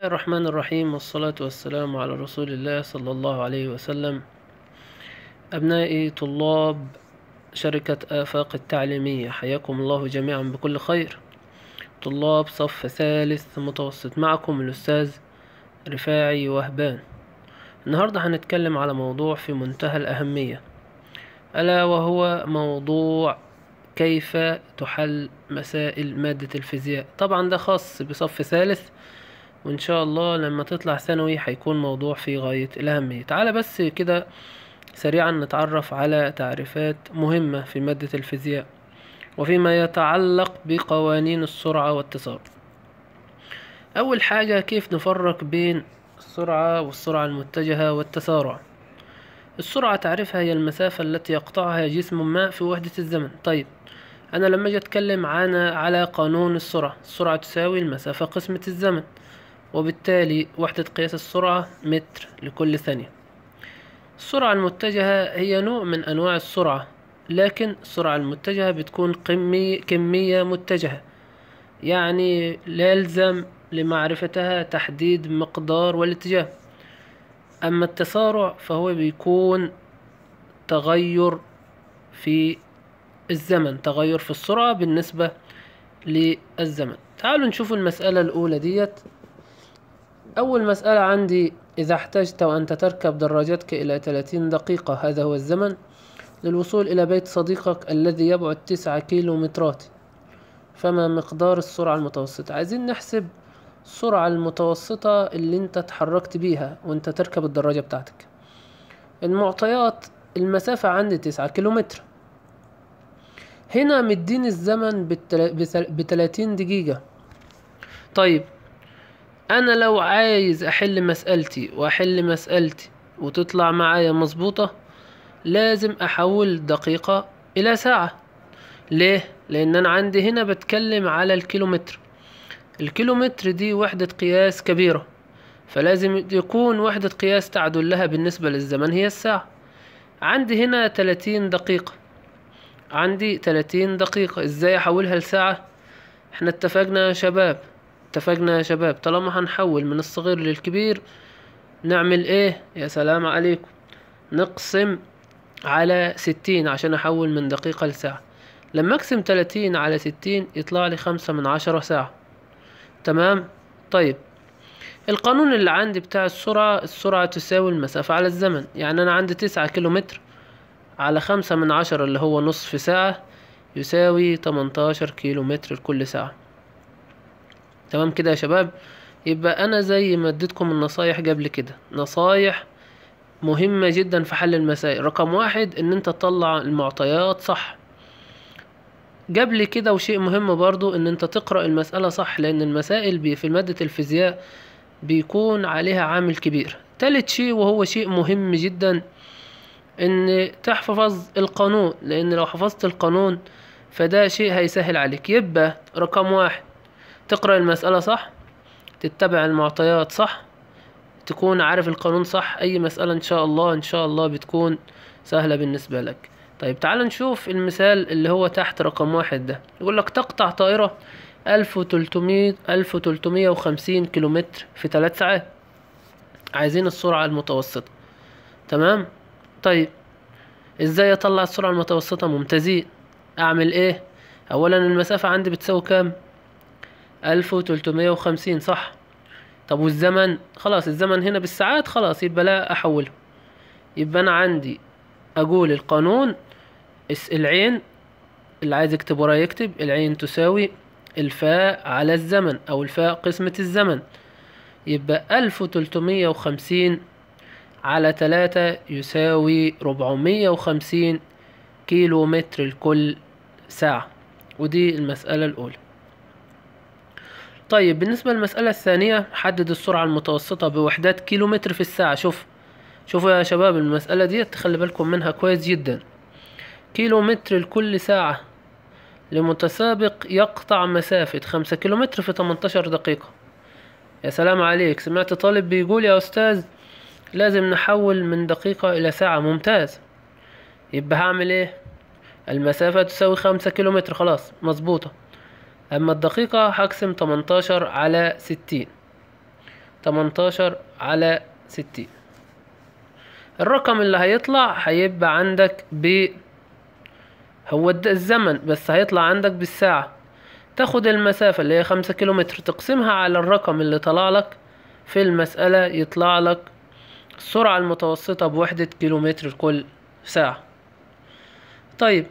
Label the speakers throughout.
Speaker 1: الله الرحمن الرحيم والصلاة والسلام على رسول الله صلى الله عليه وسلم أبنائي طلاب شركة آفاق التعليمية حياكم الله جميعا بكل خير طلاب صف ثالث متوسط معكم الأستاذ رفاعي وهبان النهاردة هنتكلم على موضوع في منتهى الأهمية ألا وهو موضوع كيف تحل مسائل مادة الفيزياء طبعا ده خاص بصف ثالث وان شاء الله لما تطلع ثانوي هيكون موضوع في غاية الاهمية تعالى بس كده سريعا نتعرف على تعريفات مهمة في مادة الفيزياء وفيما يتعلق بقوانين السرعة والتسارع اول حاجة كيف نفرق بين السرعة والسرعة المتجهة والتسارع السرعة تعرفها هي المسافة التي يقطعها جسم ما في وحدة الزمن طيب أنا لما أجي أتكلم عن على قانون السرعة السرعة تساوي المسافة قسمة الزمن وبالتالي وحدة قياس السرعة متر لكل ثانية السرعة المتجهة هي نوع من أنواع السرعة لكن السرعة المتجهة بتكون قمي كمية متجهة يعني لا يلزم لمعرفتها تحديد مقدار والاتجاه أما التسارع فهو بيكون تغير في الزمن تغير في السرعة بالنسبة للزمن تعالوا نشوف المسألة الأولى ديت أول مسألة عندي إذا احتجت وأنت تركب دراجتك إلى 30 دقيقة هذا هو الزمن للوصول إلى بيت صديقك الذي يبعد 9 كيلومترات فما مقدار السرعة المتوسطة عايزين نحسب السرعة المتوسطة اللي انت اتحركت بيها وانت تركب الدراجة بتاعتك المعطيات المسافة عندي 9 كيلومتر هنا مدين الزمن بتل... بتلاتين دقيقة طيب انا لو عايز احل مسألتي واحل مسألتي وتطلع معايا مظبوطة لازم احول دقيقة الى ساعة ليه؟ لان انا عندي هنا بتكلم على الكيلومتر الكيلومتر دي وحدة قياس كبيرة فلازم يكون وحدة قياس تعدل لها بالنسبة للزمن هي الساعة عندي هنا 30 دقيقة عندي 30 دقيقة ازاي احولها لساعة احنا اتفقنا يا شباب اتفقنا يا شباب طالما هنحول من الصغير للكبير نعمل ايه يا سلام عليكم نقسم على ستين عشان احول من دقيقة لساعة لما اقسم تلاتين على ستين يطلع لي خمسة من عشرة ساعة تمام طيب القانون اللي عندي بتاع السرعة السرعة تساوي المسافة على الزمن يعني أنا عندي تسعة كيلومتر على خمسة من عشرة اللي هو نصف ساعة يساوي تمنتاشر كيلومتر لكل ساعة تمام كده يا شباب يبقى انا زي ما اديتكم النصايح قبل كده نصايح مهمة جدا في حل المسائل رقم واحد ان انت تطلع المعطيات صح قبل كده وشيء مهم برضو ان انت تقرأ المسألة صح لان المسائل في مادة الفيزياء بيكون عليها عامل كبير تالت شيء وهو شيء مهم جدا ان تحفظ القانون لان لو حفظت القانون فده شيء هيسهل عليك يبقى رقم واحد تقرأ المسألة صح تتبع المعطيات صح تكون عارف القانون صح اي مسألة ان شاء الله ان شاء الله بتكون سهلة بالنسبة لك طيب تعال نشوف المثال اللي هو تحت رقم واحد ده يقول لك تقطع طائرة ألف وتلتمية ألف وتلتمية وخمسين كيلومتر في ثلاث ساعات عايزين السرعة المتوسطة تمام طيب ازاي اطلع السرعة المتوسطة ممتازين اعمل ايه اولا المسافة عندي بتساوي كام ألف وتلتمية وخمسين صح طب والزمن خلاص الزمن هنا بالساعات خلاص يبقى لا أحوله يبقى أنا عندي أقول القانون العين اللي عايز يكتب ورا يكتب العين تساوي الفاء على الزمن أو الفاء قسمة الزمن يبقى ألف وتلتمية وخمسين على تلاتة يساوي ربعمية وخمسين كيلو متر لكل ساعة ودي المسألة الأولى طيب بالنسبة للمسألة الثانية حدد السرعة المتوسطة بوحدات كيلومتر في الساعة شوف شوفوا يا شباب المسألة دي تخلي بالكم منها كويس جدا كيلومتر لكل ساعة لمتسابق يقطع مسافة خمسة كيلومتر في 18 دقيقة يا سلام عليك سمعت طالب بيقول يا أستاذ لازم نحول من دقيقة إلى ساعة ممتاز يبقى هعمل ايه المسافة تساوي خمسة كيلومتر خلاص مظبوطة أما الدقيقة هقسم تمنتاشر على ستين تمنتاشر على ستين الرقم اللي هيطلع هيبقى عندك ب هو الزمن بس هيطلع عندك بالساعة تاخد المسافة اللي هي خمسة كيلومتر تقسمها على الرقم اللي طلع لك في المسألة يطلع لك السرعة المتوسطة بوحدة كيلومتر كل ساعة طيب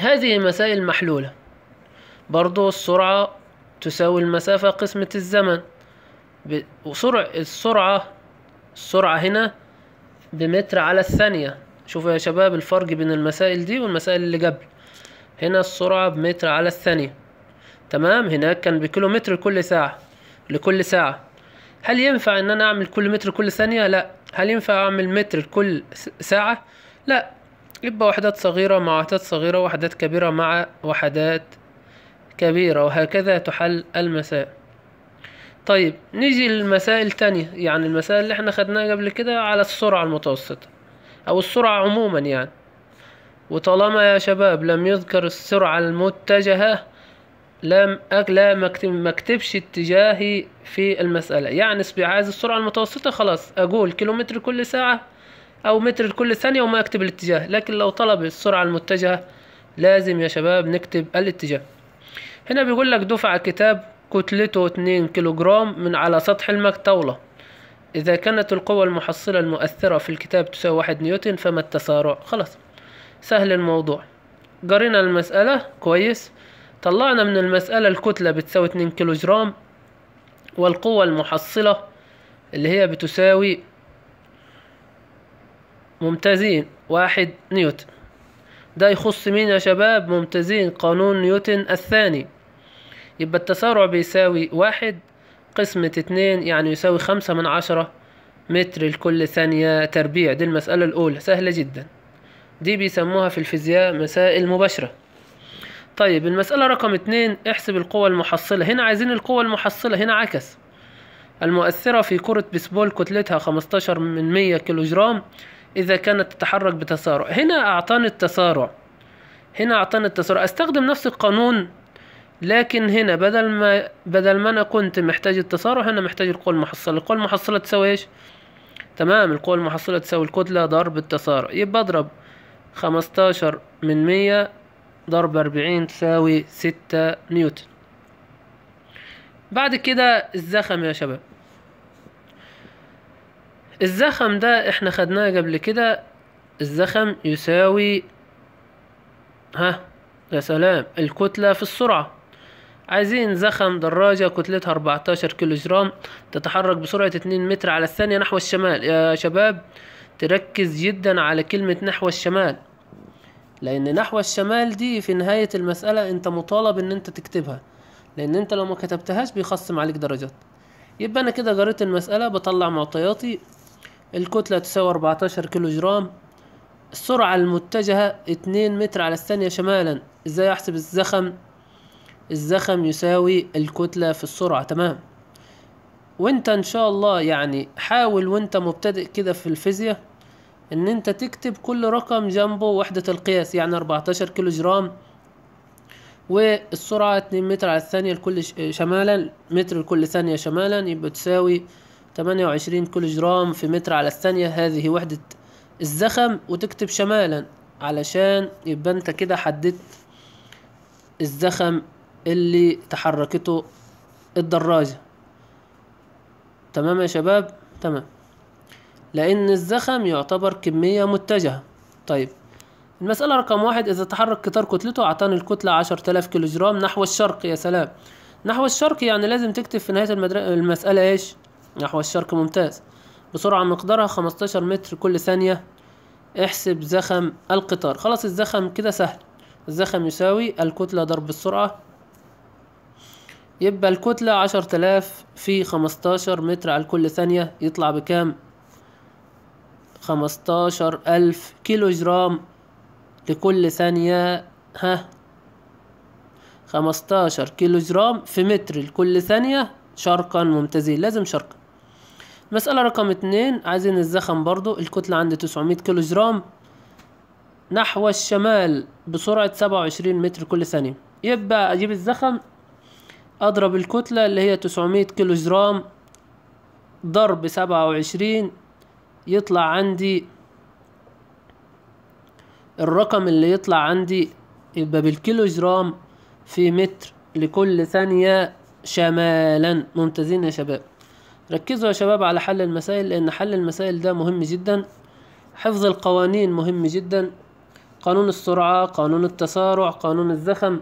Speaker 1: هذه مسائل محلولة برضو السرعة تساوي المسافة قسمة الزمن وسرع السرعة السرعة هنا بمتر على الثانية شوفوا يا شباب الفرق بين المسائل دي والمسائل اللي قبل هنا السرعة بمتر على الثانية تمام هناك كان بكيلومتر كل ساعة لكل ساعة هل ينفع ان انا اعمل كل متر كل ثانية لا هل ينفع اعمل متر كل ساعة لا يبقى وحدات صغيرة مع وحدات صغيرة وحدات كبيرة مع وحدات كبيرة وهكذا تحل المسائل طيب نيجي للمسائل تانية يعني المسائل اللي احنا خدناها قبل كده على السرعة المتوسطة أو السرعة عموما يعني وطالما يا شباب لم يذكر السرعة المتجهة لم أك لا اكتبش اتجاهي في المسألة يعني عايز السرعة المتوسطة خلاص أقول كيلومتر كل ساعة أو متر كل ثانية وما أكتب الاتجاه لكن لو طلب السرعة المتجهة لازم يا شباب نكتب الاتجاه هنا بيقول لك دفع كتاب كتلته 2 كيلوغرام من على سطح المكتولة إذا كانت القوة المحصلة المؤثرة في الكتاب تساوي واحد نيوتن فما التسارع خلاص سهل الموضوع جرينا المسألة كويس طلعنا من المسألة الكتلة بتساوي 2 كيلو جرام والقوة المحصلة اللي هي بتساوي ممتازين واحد نيوتن ده يخص مين يا شباب ممتازين قانون نيوتن الثاني يبقى التسارع بيساوي واحد قسمة اتنين يعني يساوي خمسة من عشرة متر لكل ثانية تربيع دي المسألة الأولى سهلة جدا دي بيسموها في الفيزياء مسائل مباشرة طيب المسألة رقم اتنين احسب القوة المحصلة هنا عايزين القوة المحصلة هنا عكس المؤثرة في كرة بيسبول كتلتها خمستاشر من كيلو كيلوجرام إذا كانت تتحرك بتسارع هنا أعطاني التسارع هنا أعطاني التسارع أستخدم نفس القانون لكن هنا بدل ما بدل ما انا كنت محتاج التسارع هنا محتاج القوة المحصلة القوة المحصلة تساوي ايش تمام القوة المحصلة تساوي الكتلة ضرب التسارع يبقى اضرب خمستاشر من مية ضرب أربعين تساوي ستة نيوتن بعد كده الزخم يا شباب الزخم ده احنا خدناه قبل كده الزخم يساوي ها يا سلام الكتلة في السرعة عايزين زخم دراجة كتلتها 14 كيلو جرام تتحرك بسرعة 2 متر على الثانية نحو الشمال يا شباب تركز جدا على كلمة نحو الشمال لأن نحو الشمال دي في نهاية المسألة أنت مطالب إن أنت تكتبها لأن أنت لو ما كتبتهاش بيخصم عليك درجات يبقى أنا كده جريت المسألة بطلع معطياتي الكتلة تساوي 14 كيلو جرام السرعة المتجهة 2 متر على الثانية شمالا ازاي احسب الزخم الزخم يساوي الكتلة في السرعة تمام وانت ان شاء الله يعني حاول وانت مبتدئ كده في الفيزياء ان انت تكتب كل رقم جنبه وحدة القياس يعني 14 كيلو جرام والسرعة 2 متر على الثانية لكل شمالا متر لكل ثانية شمالا يبقى تساوي 28 كيلو جرام في متر على الثانية هذه وحدة الزخم وتكتب شمالا علشان يبقى انت كده حددت الزخم اللي تحركته الدراجة تمام يا شباب تمام لأن الزخم يعتبر كمية متجهة طيب المسألة رقم واحد إذا تحرك قطار كتلته أعطاني الكتلة عشرة آلاف كيلو جرام نحو الشرق يا سلام نحو الشرق يعني لازم تكتب في نهاية المدر... المسألة إيش نحو الشرق ممتاز بسرعة مقدارها خمستاشر متر كل ثانية احسب زخم القطار خلاص الزخم كده سهل الزخم يساوي الكتلة ضرب السرعة يبقى الكتلة عشر تلاف في خمستاشر متر على كل ثانية يطلع بكام خمستاشر ألف كيلو جرام لكل ثانية ها خمستاشر كيلو جرام في متر لكل ثانية شرقا ممتازين لازم شرقا مسألة رقم اتنين عايزين الزخم برضو الكتلة عند تسعمية كيلو جرام نحو الشمال بسرعة سبعة وعشرين متر كل ثانية يبقى أجيب الزخم اضرب الكتلة اللي هي تسعمية كيلو جرام ضرب سبعة وعشرين يطلع عندي الرقم اللي يطلع عندي يبقى بالكيلو جرام في متر لكل ثانية شمالا ممتازين يا شباب ركزوا يا شباب على حل المسائل لأن حل المسائل ده مهم جدا حفظ القوانين مهم جدا قانون السرعة قانون التسارع قانون الزخم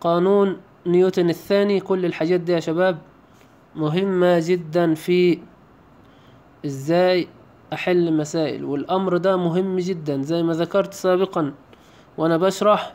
Speaker 1: قانون نيوتن الثاني كل الحاجات دي يا شباب مهمة جدا في ازاي احل مسائل والامر ده مهم جدا زي ما ذكرت سابقا وانا بشرح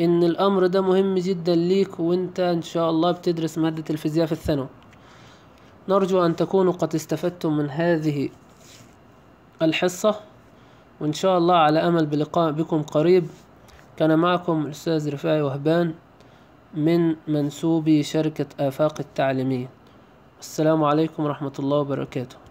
Speaker 1: ان الامر ده مهم جدا ليك وانت ان شاء الله بتدرس مادة الفيزياء في الثانوي نرجو ان تكونوا قد استفدتم من هذه الحصة وان شاء الله على امل بلقاء بكم قريب كان معكم الاستاذ رفاعي وهبان من منسوبي شركة آفاق التعليمية السلام عليكم ورحمة الله وبركاته